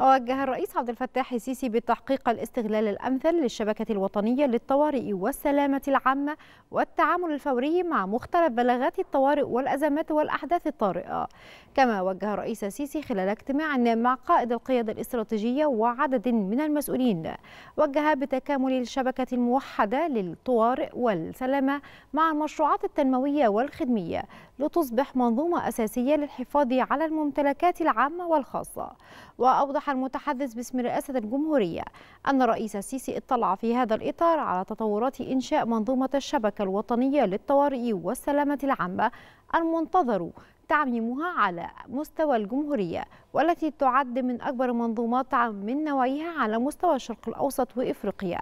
وجه الرئيس عبد الفتاح السيسي بالتحقيق الاستغلال الأمثل للشبكة الوطنية للطوارئ والسلامة العامة والتعامل الفوري مع مختلف بلاغات الطوارئ والأزمات والأحداث الطارئة كما وجه الرئيس السيسي خلال اجتماع مع قائد القيادة الاستراتيجية وعدد من المسؤولين وجه بتكامل الشبكة الموحدة للطوارئ والسلامة مع المشروعات التنموية والخدمية لتصبح منظومة أساسية للحفاظ على الممتلكات العامة والخاصة وأوضح المتحدث باسم رئاسة الجمهورية أن الرئيس السيسي اطلع في هذا الإطار على تطورات إنشاء منظومة الشبكة الوطنية للطوارئ والسلامة العامة المنتظر تعميمها على مستوى الجمهورية والتي تعد من أكبر منظومات من نوعها على مستوى الشرق الأوسط وإفريقيا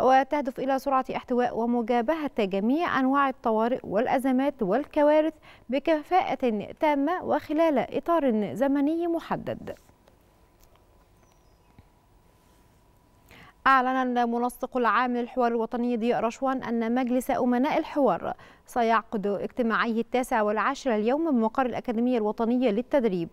وتهدف إلى سرعة احتواء ومجابهة جميع أنواع الطوارئ والأزمات والكوارث بكفاءة تامة وخلال إطار زمني محدد أعلن المنسق العام للحوار الوطني ضياء رشوان أن مجلس أمناء الحوار سيعقد اجتماعيه التاسع والعاشر اليوم بمقر الأكاديمية الوطنية للتدريب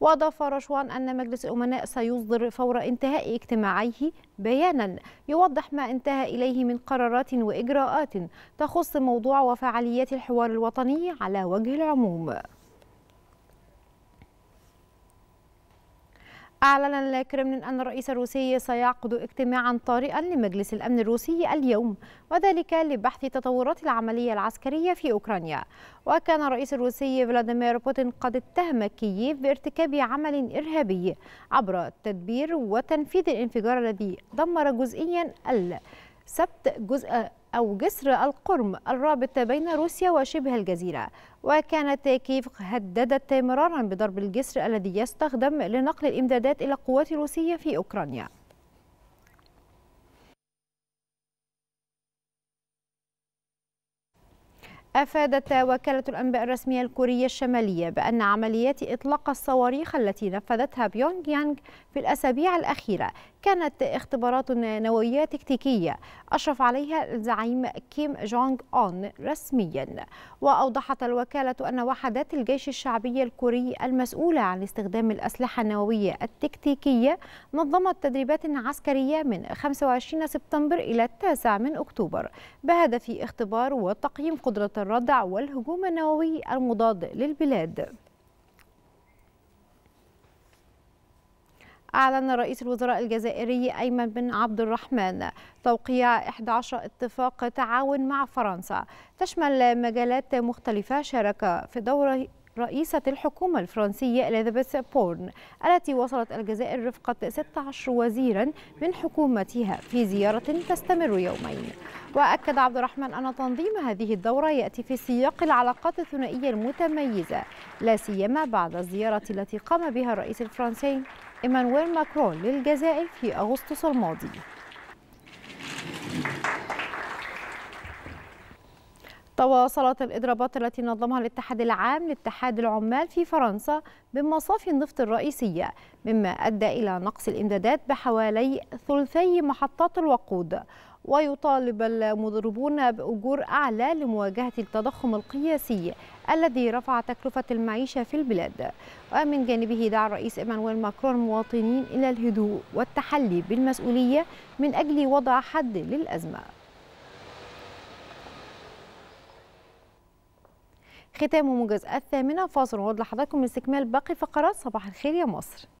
وأضاف رشوان أن مجلس أمناء سيصدر فور انتهاء اجتماعيه بيانا يوضح ما انتهى إليه من قرارات وإجراءات تخص موضوع وفعاليات الحوار الوطني على وجه العموم أعلن الكرملين أن الرئيس الروسي سيعقد اجتماعا طارئا لمجلس الأمن الروسي اليوم وذلك لبحث تطورات العملية العسكرية في أوكرانيا وكان الرئيس الروسي فلاديمير بوتين قد اتهم كييف بارتكاب عمل إرهابي عبر تدبير وتنفيذ الانفجار الذي دمر جزئيا السبت جزء أو جسر القرم الرابط بين روسيا وشبه الجزيرة وكانت كيف هددت مرارا بضرب الجسر الذي يستخدم لنقل الإمدادات إلى قوات روسية في أوكرانيا أفادت وكالة الأنباء الرسمية الكورية الشمالية بأن عمليات إطلاق الصواريخ التي نفذتها بيونغ يانغ في الأسابيع الأخيرة كانت اختبارات نووية تكتيكية أشرف عليها الزعيم كيم جونج أون رسميا وأوضحت الوكالة أن وحدات الجيش الشعبي الكوري المسؤولة عن استخدام الأسلحة النووية التكتيكية نظمت تدريبات عسكرية من 25 سبتمبر إلى 9 من أكتوبر بهدف اختبار وتقييم قدرة الردع والهجوم النووي المضاد للبلاد أعلن رئيس الوزراء الجزائري أيمن بن عبد الرحمن توقيع 11 اتفاق تعاون مع فرنسا تشمل مجالات مختلفة شارك في دورة رئيسة الحكومة الفرنسية إليزابيث بورن التي وصلت الجزائر رفقة 16 وزيرا من حكومتها في زيارة تستمر يومين وأكد عبد الرحمن أن تنظيم هذه الدورة يأتي في سياق العلاقات الثنائية المتميزة لا سيما بعد الزيارة التي قام بها الرئيس الفرنسي إيمانويل ماكرون للجزائر في أغسطس الماضي تواصلت الإضرابات التي نظمها الاتحاد العام لاتحاد العمال في فرنسا بمصافي النفط الرئيسية مما أدى إلى نقص الإمدادات بحوالي ثلثي محطات الوقود ويطالب المضربون بأجور أعلى لمواجهة التضخم القياسي الذي رفع تكلفة المعيشة في البلاد ومن جانبه دعا الرئيس إيمانويل ماكرون المواطنين إلى الهدوء والتحلي بالمسؤولية من أجل وضع حد للأزمة ختام مجازات الثامنة فاصل ونعود لحضراتكم لاستكمال باقي فقرات صباح الخير يا مصر